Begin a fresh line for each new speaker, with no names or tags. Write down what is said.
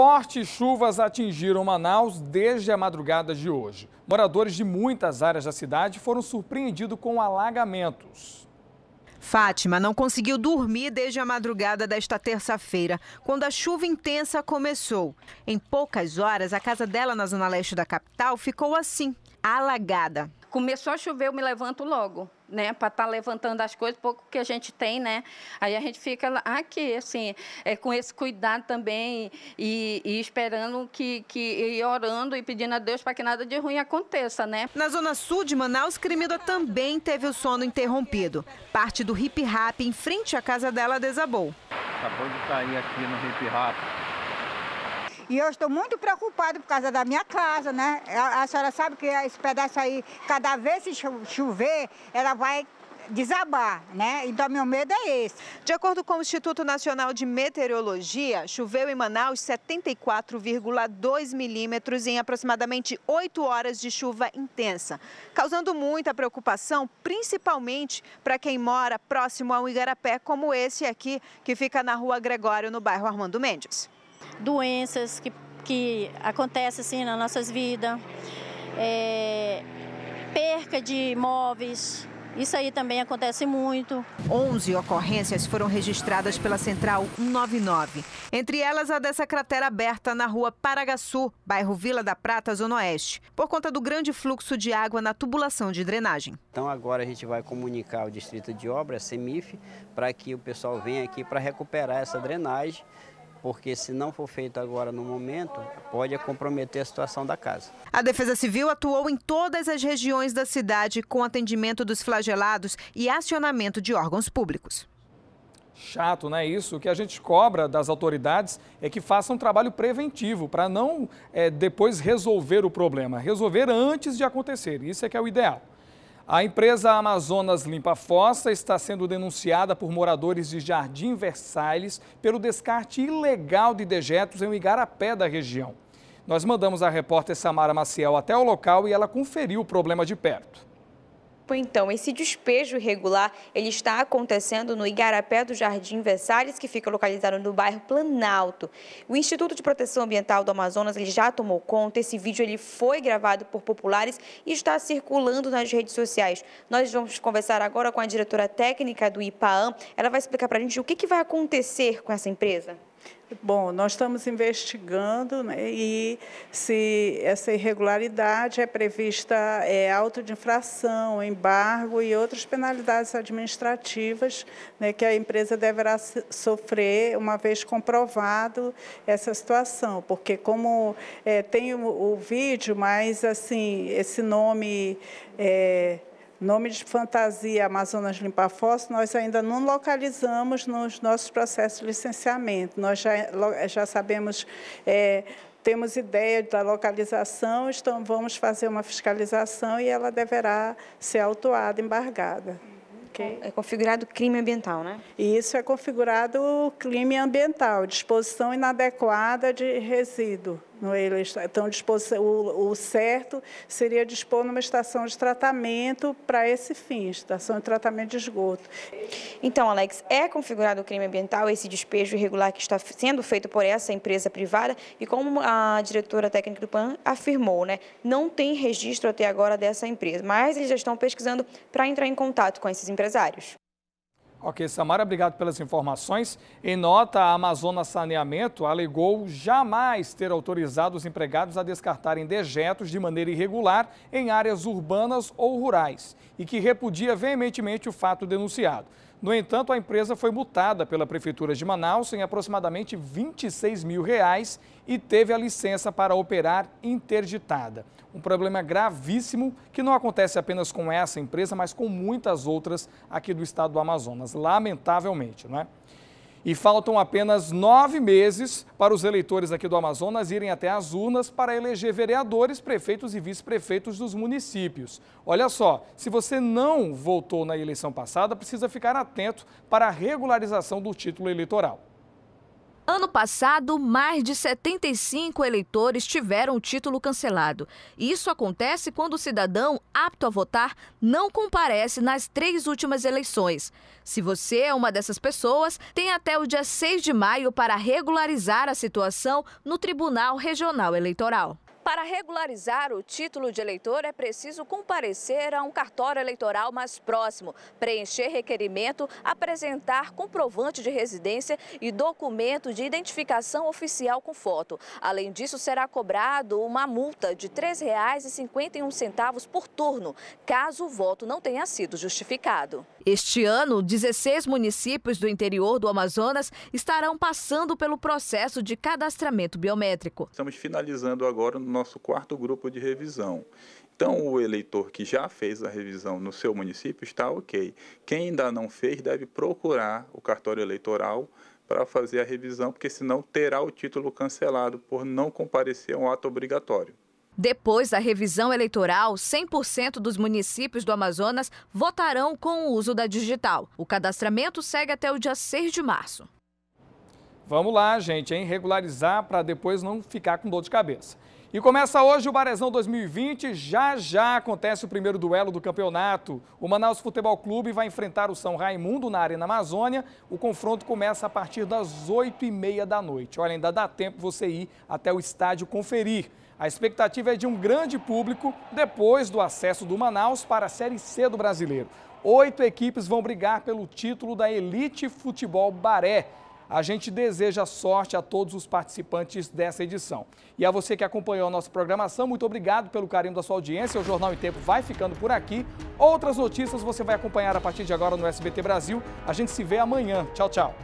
Fortes chuvas atingiram Manaus desde a madrugada de hoje. Moradores de muitas áreas da cidade foram surpreendidos com alagamentos.
Fátima não conseguiu dormir desde a madrugada desta terça-feira, quando a chuva intensa começou. Em poucas horas, a casa dela na zona leste da capital ficou assim, alagada.
Começou a chover, eu me levanto logo né, para estar tá levantando as coisas, pouco que a gente tem, né? Aí a gente fica aqui, ah, assim, é, com esse cuidado também
e, e esperando que, que e orando e pedindo a Deus para que nada de ruim aconteça, né? Na zona sul de Manaus, Cremida também teve o sono interrompido. Parte do hip-hop em frente à casa dela desabou.
Acabou de cair aqui no hip-hop.
E eu estou muito preocupado por causa da minha casa, né? A, a senhora sabe que esse pedaço aí, cada vez que chover, ela vai desabar,
né? Então, meu medo é esse. De acordo com o Instituto Nacional de Meteorologia, choveu em Manaus 74,2 milímetros em aproximadamente 8 horas de chuva intensa, causando muita preocupação, principalmente para quem mora próximo ao Igarapé, como esse aqui, que fica na rua Gregório, no bairro Armando Mendes
doenças que, que acontecem assim, nas nossas vidas, é, perca de imóveis. Isso aí também acontece muito.
11 ocorrências foram registradas pela Central 199. Entre elas, a dessa cratera aberta na rua Paragaçu, bairro Vila da Prata, Zona Oeste, por conta do grande fluxo de água na tubulação de drenagem. Então agora a gente vai comunicar o Distrito de Obras, CEMIF, para que o pessoal venha aqui para recuperar essa drenagem porque se não for feito agora no momento, pode comprometer a situação da casa. A Defesa Civil atuou em todas as regiões da cidade com atendimento dos flagelados e acionamento de órgãos públicos.
Chato, não é Isso. O que a gente cobra das autoridades é que façam um trabalho preventivo para não é, depois resolver o problema. Resolver antes de acontecer. Isso é que é o ideal. A empresa Amazonas Limpa Fossa está sendo denunciada por moradores de Jardim Versalhes pelo descarte ilegal de dejetos em um Igarapé da região. Nós mandamos a repórter Samara Maciel até o local e ela conferiu o problema de perto.
Então, esse despejo irregular, ele está acontecendo no Igarapé do Jardim Versalhes, que fica localizado no bairro Planalto. O Instituto de Proteção Ambiental do Amazonas, ele já tomou conta, esse vídeo ele foi gravado por populares e está circulando nas redes sociais. Nós vamos conversar agora com a diretora técnica do IPAAM, ela vai explicar para a gente o que, que vai acontecer com essa empresa.
Bom, nós estamos investigando né, e se essa irregularidade é prevista é, auto de infração, embargo e outras penalidades administrativas né, que a empresa deverá sofrer uma vez comprovado essa situação, porque como é, tem o, o, vídeo, mas assim esse nome é, Nome de fantasia Amazonas Limpa Fósseis, nós ainda não localizamos nos nossos processos de licenciamento. Nós já, já sabemos é, temos ideia da localização, então vamos fazer uma fiscalização e ela deverá ser autuada, embargada. Okay? É, é configurado crime ambiental, né? Isso é configurado crime ambiental, disposição inadequada de resíduo. Não Eles estão o, o certo seria dispor numa estação de tratamento para esse fim, estação de tratamento de esgoto. Então, Alex, é configurado o crime ambiental esse despejo irregular que está sendo feito por essa
empresa privada e como a diretora técnica do PAN afirmou, né, não tem registro até agora dessa empresa, mas eles já estão pesquisando para entrar em contato com esses empresários.
Ok, Samara, obrigado pelas informações. Em nota, a Amazonas Saneamento alegou jamais ter autorizado os empregados a descartarem dejetos de maneira irregular em áreas urbanas ou rurais e que repudia veementemente o fato denunciado. No entanto, a empresa foi multada pela Prefeitura de Manaus em aproximadamente 26 mil reais e teve a licença para operar interditada. Um problema gravíssimo que não acontece apenas com essa empresa, mas com muitas outras aqui do estado do Amazonas, lamentavelmente, não é? E faltam apenas nove meses para os eleitores aqui do Amazonas irem até as urnas para eleger vereadores, prefeitos e vice-prefeitos dos municípios. Olha só, se você não votou na eleição passada, precisa ficar atento para a regularização do título eleitoral.
Ano passado, mais de 75 eleitores tiveram o título cancelado. Isso acontece quando o cidadão apto a votar não comparece nas três últimas eleições. Se você é uma dessas pessoas, tem até o dia 6 de maio para regularizar a situação no Tribunal Regional Eleitoral. Para regularizar o título de eleitor, é preciso comparecer a um cartório eleitoral mais próximo, preencher requerimento, apresentar comprovante de residência e documento de identificação oficial com foto. Além disso, será cobrado uma multa de R$ 3,51 por turno, caso o voto não tenha sido justificado. Este ano, 16 municípios do interior do Amazonas estarão passando pelo processo de cadastramento biométrico.
Estamos finalizando agora nosso quarto grupo de revisão. Então, o eleitor que já fez a revisão no seu município está ok. Quem ainda não fez deve procurar o cartório eleitoral para fazer a revisão, porque senão terá o título cancelado por não comparecer a um ato obrigatório.
Depois da revisão eleitoral, 100% dos municípios do Amazonas votarão com o uso da digital. O cadastramento segue até o dia 6 de março.
Vamos lá, gente, hein? Regularizar para depois não ficar com dor de cabeça. E começa hoje o Barezão 2020. Já já acontece o primeiro duelo do campeonato. O Manaus Futebol Clube vai enfrentar o São Raimundo na Arena Amazônia. O confronto começa a partir das 8h30 da noite. Olha, ainda dá tempo você ir até o estádio conferir. A expectativa é de um grande público depois do acesso do Manaus para a Série C do brasileiro. Oito equipes vão brigar pelo título da Elite Futebol Baré. A gente deseja sorte a todos os participantes dessa edição. E a você que acompanhou a nossa programação, muito obrigado pelo carinho da sua audiência. O Jornal em Tempo vai ficando por aqui. Outras notícias você vai acompanhar a partir de agora no SBT Brasil. A gente se vê amanhã. Tchau, tchau.